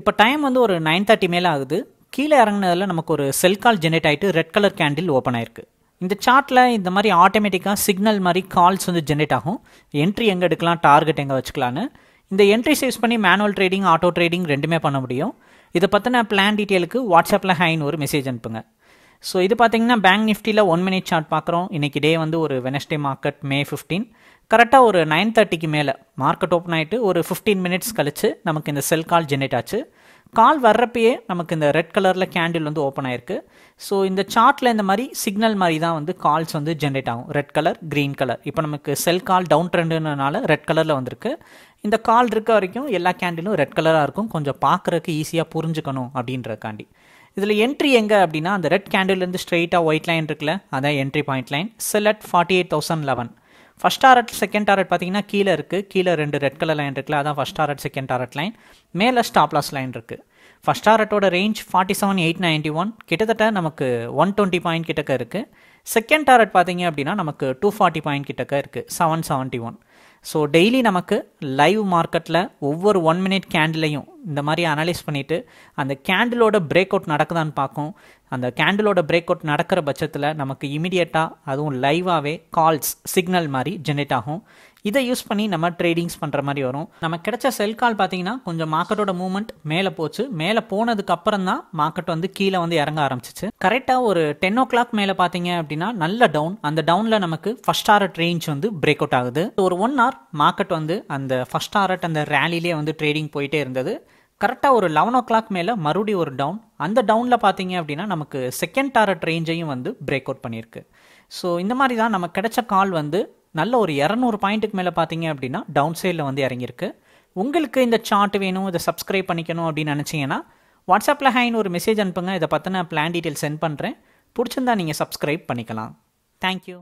இப்போ டைம் வந்து ஒரு நைன் தேர்ட்டி மேலே ஆகுது கீழே இறங்கினதில் நமக்கு ஒரு செல் கால் ஜென்ரேட் ஆகிட்டு ரெட் கலர் கேண்டில் ஓப்பன் ஆயிருக்கு இந்த சார்ட்டில் இந்த மாதிரி ஆட்டோமேட்டிக்காக சிக்னல் மாதிரி கால்ஸ் வந்து ஜென்ரேட் ஆகும் என்ட்ரி எங்கே எடுக்கலாம் டார்கெட் எங்கே வச்சுக்கலான்னு இந்த என்ட்ரி சேவ்ஸ் பண்ணி மேனுவல் ட்ரேடிங் ஆட்டோ ட்ரேடிங் ரெண்டுமே பண்ண முடியும் இதை பற்றின பிளான் டீட்டெயிலுக்கு வாட்ஸ்அப்பில் ஹைன்னு ஒரு மெசேஜ் அனுப்புங்க ஸோ இது பார்த்தீங்கன்னா பேங்க் நிஃப்டியில் ஒன் மினிட் சார்ட் பார்க்குறோம் இன்றைக்கி டே வந்து ஒரு வெனஸ்டே மார்க்கெட் மே ஃபிஃப்டீன் கரெக்டாக ஒரு நைன் தேர்ட்டிக்கு மேலே மார்க்கெட் ஓப்பன் ஆகிட்டு ஒரு ஃபிஃப்டீன் மினிட்ஸ் கழித்து நமக்கு இந்த செல் கால் ஜென்ரேட் ஆச்சு கால் வர்றப்பயே நமக்கு இந்த ரெட் கலரில் கேண்டில் வந்து ஓப்பன் ஆயிருக்கு ஸோ இந்த சார்ட்டில் இந்த மாதிரி சிக்னல் மாதிரி தான் வந்து கால்ஸ் வந்து ஜென்ரேட் ஆகும் ரெட் கலர் க்ரீன் கலர் இப்போ நமக்கு செல் கால் டவுன் ட்ரெண்டுனால ரெட் கலரில் வந்திருக்கு இந்த கால் இருக்க வரைக்கும் எல்லா கேண்டிலும் ரெட் கலராக இருக்கும் கொஞ்சம் பார்க்குறதுக்கு ஈஸியாக புரிஞ்சுக்கணும் அப்படின்றக்காண்டி இதில் என்ட்ரி எங்கே அப்படின்னா அந்த ரெட் இருந்து ஸ்ட்ரெயிட்டாக ஒயிட் லைன் இருக்குல்ல அதான் entry point line sell at forty eight thousand eleven first target second target பார்த்தீங்கன்னா கீழே இருக்குது கீழே ரெண்டு ரெட் கலர் லைன் இருக்குல்ல அதான் first target second target line மேலே ஸ்டாப் லாஸ் லைன் இருக்குது ஃபஸ்ட் டாரட்டோட range forty seven eight ninety one கிட்டத்தட்ட நமக்கு ஒன் டுவெண்ட்டி பாயிண்ட் கிட்டக்க இருக்குது செகண்ட் டாரட் பார்த்தீங்க அப்படின்னா நமக்கு டூ ஃபார்ட்டி பாயிண்ட் கிட்டக்க இருக்குது seven seventy one so daily நமக்கு லைவ் மார்க்கெட்டில் ஒவ்வொரு ஒன் மினிட் கேண்டிலையும் இந்த மாதிரி அனலைஸ் பண்ணிவிட்டு அந்த கேண்டிலோட பிரேக் அவுட் நடக்குதான்னு பார்க்கும் அந்த கேண்டிலோட பிரேக் அவுட் நடக்கிற பட்சத்தில் நமக்கு இமிடியேட்டாக அதுவும் லைவாகவே கால்ஸ் சிக்னல் மாதிரி ஜென்ரேட் ஆகும் இதை யூஸ் பண்ணி நம்ம ட்ரேடிங்ஸ் பண்ணுற மாதிரி வரும் நம்ம கிடைச்ச செல் கால் பார்த்தீங்கன்னா கொஞ்சம் மார்க்கெட்டோட மூவ்மெண்ட் மேலே போச்சு மேலே போனதுக்கு அப்புறம் தான் மார்க்கெட் வந்து கீழே வந்து இறங்க ஆரம்பிச்சிச்சு கரெக்டாக ஒரு டென் ஓ கிளாக் மேலே பார்த்தீங்க அப்படின்னா நல்ல டவுன் அந்த டவுனில் நமக்கு ஃபஸ்ட் ஆரட் ரேஞ்ச் வந்து பிரேக் அவுட் ஆகுது ஒரு ஒன் ஹவர் மார்க்கெட் வந்து அந்த ஃபஸ்ட் ஆரட் அந்த ரேலிலே வந்து ட்ரேடிங் போயிட்டே இருந்தது கரெக்டாக ஒரு லெவன் ஓ கிளாக் மேலே மறுபடியும் ஒரு டவுன் அந்த டவுனில் பார்த்தீங்க அப்படின்னா நமக்கு செகண்ட் டாரட் ரேஞ்சையும் வந்து பிரேக் அவுட் பண்ணியிருக்கு ஸோ இந்த மாதிரி தான் நமக்கு கிடைச்ச கால் வந்து நல்ல ஒரு இரநூறு பாயிண்ட்டுக்கு மேலே பார்த்தீங்க அப்படின்னா டவுன் சைடில் வந்து இறங்கியிருக்கு உங்களுக்கு இந்த சார்ட் வேணும் இதை சப்ஸ்கிரைப் பண்ணிக்கணும் அப்படின்னு நினச்சிங்கன்னா வாட்ஸ்அப்பில் ஹேன்னு ஒரு மெசேஜ் அனுப்புங்க இதை பற்றின பிளான் டீட்டெயில் சென்ட் பண்ணுறேன் பிடிச்சிருந்தா நீங்கள் சப்ஸ்கிரைப் பண்ணிக்கலாம் தேங்க்யூ